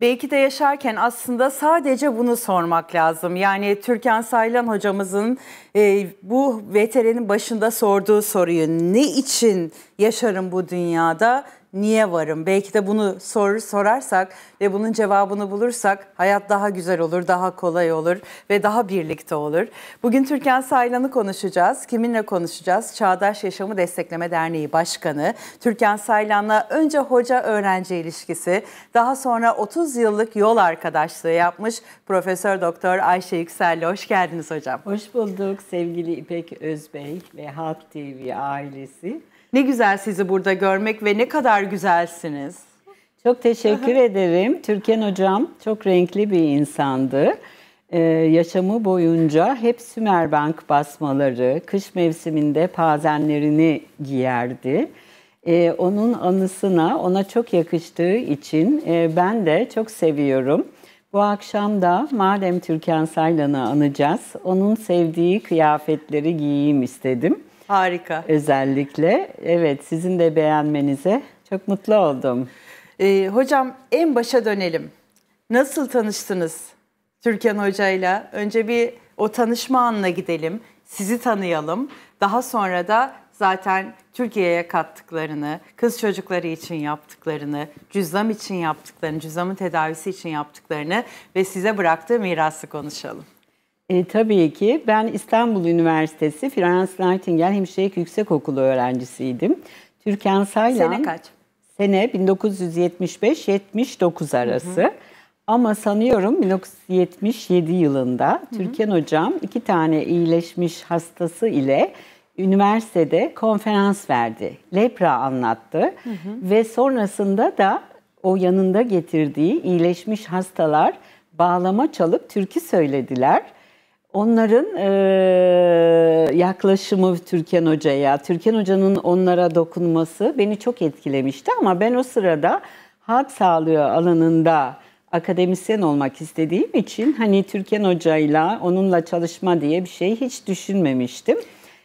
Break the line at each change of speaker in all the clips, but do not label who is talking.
Belki de yaşarken aslında sadece bunu sormak lazım. Yani Türkan Saylan hocamızın e, bu VTR'nin başında sorduğu soruyu ne için yaşarım bu dünyada niye varım? Belki de bunu sor, sorarsak ve bunun cevabını bulursak hayat daha güzel olur, daha kolay olur ve daha birlikte olur. Bugün Türkan Saylan'ı konuşacağız. Kiminle konuşacağız? Çağdaş Yaşamı Destekleme Derneği Başkanı Türkan Saylan'la önce hoca-öğrenci ilişkisi, daha sonra 30 yıllık yol arkadaşlığı yapmış Profesör Doktor Ayşe Yüksel'le. Hoş geldiniz hocam. Hoş bulduk sevgili İpek Özbey ve Halk TV ailesi. Ne güzel sizi burada görmek ve ne kadar güzelsiniz.
Çok teşekkür ederim. Türkan Hocam çok renkli bir insandı. Ee, yaşamı boyunca hep Sümerbank basmaları, kış mevsiminde pazenlerini giyerdi. Ee, onun anısına, ona çok yakıştığı için e, ben de çok seviyorum. Bu akşam da madem Türkan Saylan'ı anacağız, onun sevdiği kıyafetleri giyeyim istedim. Harika. Özellikle. Evet sizin de beğenmenize çok mutlu oldum. Ee, hocam en başa dönelim. Nasıl tanıştınız
Türkan Hoca'yla? Önce bir o tanışma anına gidelim. Sizi tanıyalım. Daha sonra da zaten Türkiye'ye kattıklarını, kız çocukları için yaptıklarını, cüzdan için yaptıklarını, cüzdanın tedavisi için yaptıklarını ve size bıraktığı
mirası konuşalım. E, tabii ki. Ben İstanbul Üniversitesi Florence Nightingale Hemşirelik Yüksekokulu öğrencisiydim. Türkan Saylan... Sene kaç? Sene 1975-79 arası. Hı hı. Ama sanıyorum 1977 yılında hı hı. Türkan Hocam iki tane iyileşmiş hastası ile üniversitede konferans verdi. Lepra anlattı hı hı. ve sonrasında da o yanında getirdiği iyileşmiş hastalar bağlama çalıp türkü söylediler. Onların e, yaklaşımı Türkan Hoca'ya, Türkan Hoca'nın onlara dokunması beni çok etkilemişti ama ben o sırada halk sağlığı alanında akademisyen olmak istediğim için hani Türkan Hoca'yla onunla çalışma diye bir şey hiç düşünmemiştim.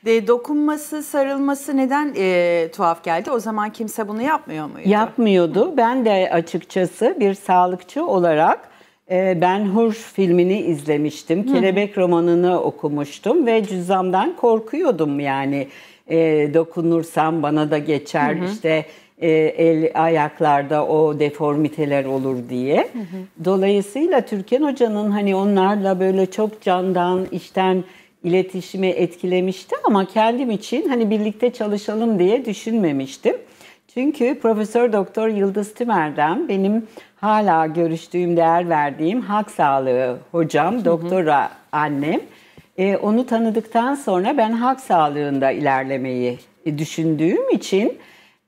De,
dokunması, sarılması neden e, tuhaf geldi? O zaman kimse bunu yapmıyor muydu?
Yapmıyordu. Ben de açıkçası bir sağlıkçı olarak ee, ben Hur filmini izlemiştim. Kelebek romanını okumuştum ve cüzzamdan korkuyordum yani. E, dokunursam bana da geçer hı hı. işte e, el ayaklarda o deformiteler olur diye. Hı hı. Dolayısıyla Türkan Hoca'nın hani onlarla böyle çok candan, işten iletişimi etkilemişti ama kendim için hani birlikte çalışalım diye düşünmemiştim. Çünkü Profesör Doktor Yıldız Tümer'den benim hala görüştüğüm, değer verdiğim halk sağlığı hocam, doktora annem. E, onu tanıdıktan sonra ben halk sağlığında ilerlemeyi e, düşündüğüm için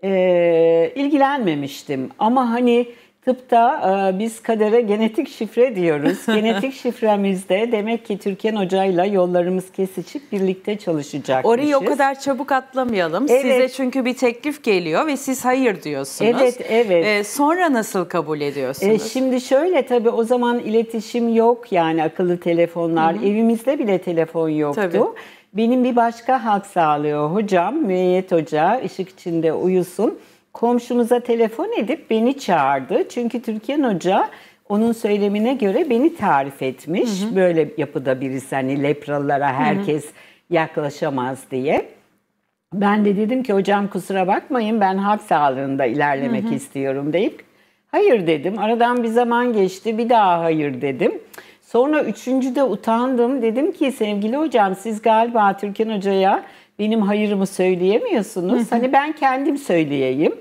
e, ilgilenmemiştim. Ama hani Tıpta e, biz kadere genetik şifre diyoruz. genetik şifremizde demek ki Türkan Hoca'yla yollarımız kesişip birlikte çalışacakmışız. Orayı o kadar çabuk atlamayalım. Evet. Size
çünkü bir teklif geliyor ve siz hayır diyorsunuz. Evet, evet. E, sonra nasıl kabul e, ediyorsunuz? Ee, şimdi
şöyle tabii o zaman iletişim yok yani akıllı telefonlar. Hı-hı. Evimizde bile telefon yoktu. Tabii. Benim bir başka hak sağlıyor hocam, müeyyet hoca, ışık içinde uyusun komşumuza telefon edip beni çağırdı. Çünkü Türkan Hoca onun söylemine göre beni tarif etmiş. Hı hı. Böyle yapıda birisi hani lepralara herkes hı hı. yaklaşamaz diye. Ben de dedim ki hocam kusura bakmayın ben halk sağlığında ilerlemek hı hı. istiyorum deyip hayır dedim. Aradan bir zaman geçti bir daha hayır dedim. Sonra üçüncüde utandım. Dedim ki sevgili hocam siz galiba Türkan Hoca'ya benim hayırımı söyleyemiyorsunuz. Hı hı. Hani ben kendim söyleyeyim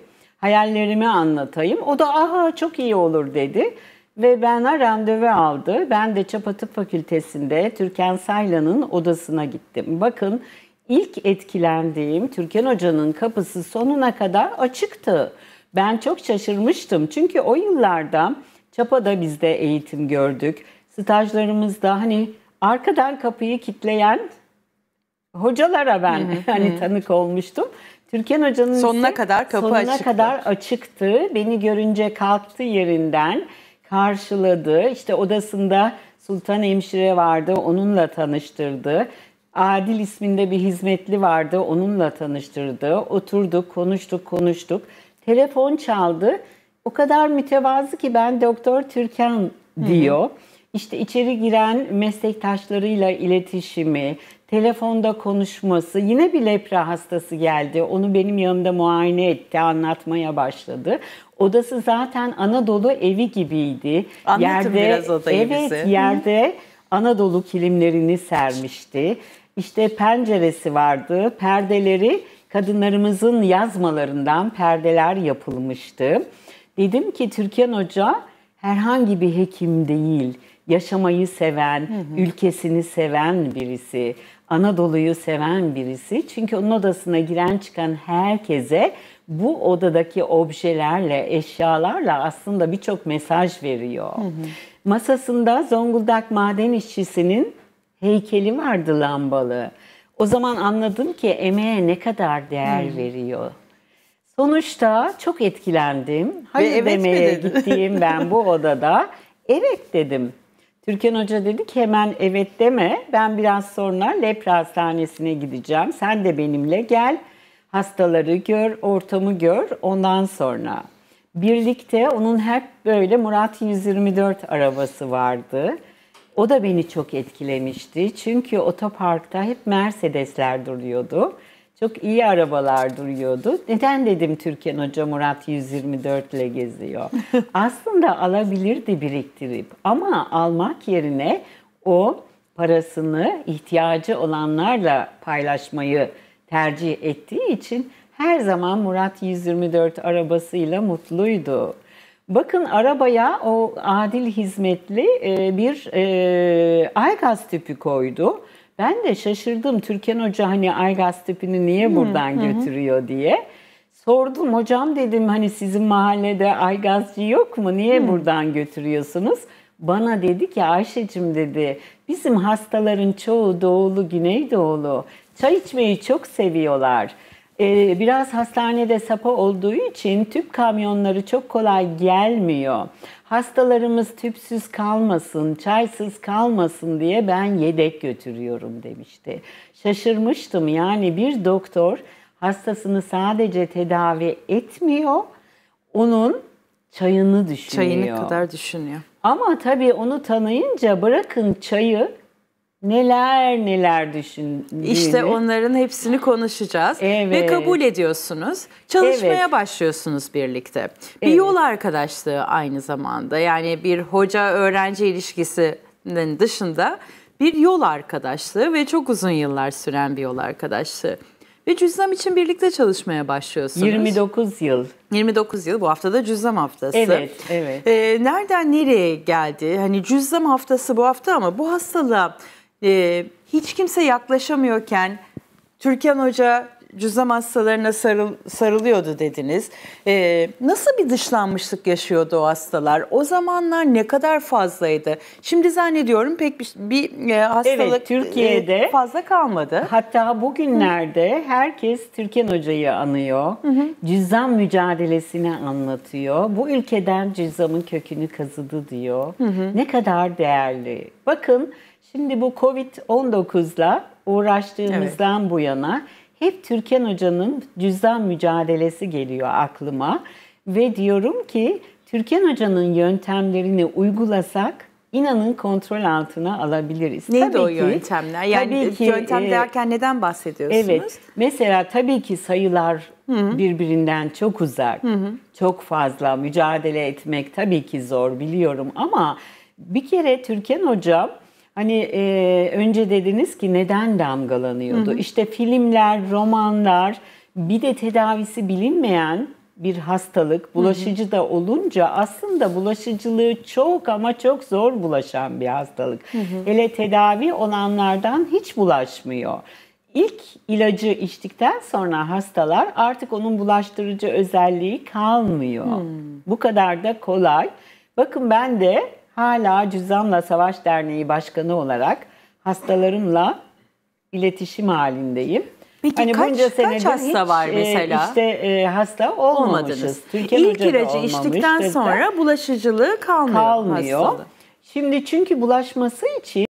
hayallerimi anlatayım. O da aha çok iyi olur dedi ve bana randevu aldı. Ben de Çapa Fakültesi'nde Türkan Saylan'ın odasına gittim. Bakın ilk etkilendiğim Türkan Hoca'nın kapısı sonuna kadar açıktı. Ben çok şaşırmıştım çünkü o yıllarda Çapa'da biz de eğitim gördük. Stajlarımızda hani arkadan kapıyı kitleyen hocalara ben hani tanık olmuştum. Türkan Hoca'nın sonuna kadar kapı sonuna açıktı. kadar açıktı. Beni görünce kalktı yerinden, karşıladı. İşte odasında Sultan emşire vardı, onunla tanıştırdı. Adil isminde bir hizmetli vardı, onunla tanıştırdı. Oturduk, konuştuk, konuştuk. Telefon çaldı. O kadar mütevazı ki ben Doktor Türkan diyor. Hı hı. İşte içeri giren meslektaşlarıyla iletişimi, telefonda konuşması. Yine bir lepra hastası geldi. Onu benim yanımda muayene etti, anlatmaya başladı. Odası zaten Anadolu evi gibiydi. Anlatın yerde, biraz odayı evet, bize. yerde Anadolu kilimlerini sermişti. İşte penceresi vardı. Perdeleri kadınlarımızın yazmalarından perdeler yapılmıştı. Dedim ki Türkan Hoca herhangi bir hekim değil yaşamayı seven, hı hı. ülkesini seven birisi. Anadolu'yu seven birisi. Çünkü onun odasına giren çıkan herkese bu odadaki objelerle, eşyalarla aslında birçok mesaj veriyor. Hı hı. Masasında Zonguldak maden işçisinin heykeli vardı lambalı. O zaman anladım ki emeğe ne kadar değer hı. veriyor. Sonuçta çok etkilendim. Hayır Ve evet demeye gittiğim ben bu odada evet dedim. Türkan Hoca dedi ki hemen evet deme. Ben biraz sonra lepra hastanesine gideceğim. Sen de benimle gel. Hastaları gör, ortamı gör. Ondan sonra birlikte onun hep böyle Murat 124 arabası vardı. O da beni çok etkilemişti. Çünkü otoparkta hep Mercedesler duruyordu. Çok iyi arabalar duruyordu. Neden dedim Türkan Hoca Murat 124 ile geziyor. Aslında alabilirdi biriktirip ama almak yerine o parasını ihtiyacı olanlarla paylaşmayı tercih ettiği için her zaman Murat 124 arabasıyla mutluydu. Bakın arabaya o adil hizmetli e, bir e, Aygaz tüpü koydu ben de şaşırdım Türkan Hoca hani Argaz tipini niye hmm, buradan hı. götürüyor diye. Sordum hocam dedim hani sizin mahallede Aygazcı yok mu? Niye hı. Hmm. buradan götürüyorsunuz? Bana dedi ki Ayşe'cim dedi bizim hastaların çoğu doğulu güneydoğulu çay içmeyi çok seviyorlar. Ee, biraz hastanede sapa olduğu için tüp kamyonları çok kolay gelmiyor. Hastalarımız tüpsüz kalmasın, çaysız kalmasın diye ben yedek götürüyorum demişti. Şaşırmıştım yani bir doktor hastasını sadece tedavi etmiyor, onun çayını düşünüyor. Çayını kadar düşünüyor. Ama tabii onu tanıyınca bırakın çayı neler neler düşündüğünü. İşte onların hepsini konuşacağız
evet. ve kabul ediyorsunuz. Çalışmaya evet. başlıyorsunuz birlikte. Bir evet. yol arkadaşlığı aynı zamanda yani bir hoca öğrenci ilişkisinin dışında bir yol arkadaşlığı ve çok uzun yıllar süren bir yol arkadaşlığı. Ve cüzdan için birlikte çalışmaya başlıyorsunuz. 29 yıl. 29 yıl bu haftada cüzdan
haftası. Evet,
evet. Ee, nereden nereye geldi? Hani cüzdan haftası bu hafta ama bu hastalığa ee, hiç kimse yaklaşamıyorken Türkan Hoca cüzdan hastalarına sarıl, sarılıyordu dediniz. Ee, nasıl bir dışlanmışlık yaşıyordu o hastalar? O zamanlar ne kadar fazlaydı? Şimdi zannediyorum pek bir, bir e, hastalık evet, Türkiye'de e,
fazla kalmadı. Hatta bugünlerde Hı. herkes Türkan Hoca'yı anıyor. Hı hı. Cüzdan mücadelesini anlatıyor. Bu ülkeden cüzdanın kökünü kazıdı diyor. Hı hı. Ne kadar değerli. Bakın şimdi bu Covid-19'la uğraştığımızdan evet. bu yana hep Türkan Hoca'nın cüzdan mücadelesi geliyor aklıma. Ve diyorum ki Türkan Hoca'nın yöntemlerini uygulasak inanın kontrol altına alabiliriz. Neydi tabii o ki, yöntemler? Yani tabii ki, yöntem e, derken neden bahsediyorsunuz? Evet. Mesela tabii ki sayılar Hı-hı. birbirinden çok uzak, Hı-hı. çok fazla mücadele etmek tabii ki zor biliyorum ama bir kere Türkan Hocam Hani e, önce dediniz ki neden damgalanıyordu? Hı hı. İşte filmler, romanlar, bir de tedavisi bilinmeyen bir hastalık, bulaşıcı da olunca aslında bulaşıcılığı çok ama çok zor bulaşan bir hastalık. Hı hı. Hele tedavi olanlardan hiç bulaşmıyor. İlk ilacı içtikten sonra hastalar artık onun bulaştırıcı özelliği kalmıyor. Hmm. Bu kadar da kolay. Bakın ben de hala Cüzdanla Savaş Derneği Başkanı olarak hastalarımla iletişim halindeyim. Peki hani kaç, bunca kaç hasta hiç, var e, mesela? İşte e, hasta olmamışız. Olmadınız. İlk ilacı içtikten sonra bulaşıcılığı kalmıyor. Kalmıyor. Hastalığı. Şimdi çünkü bulaşması için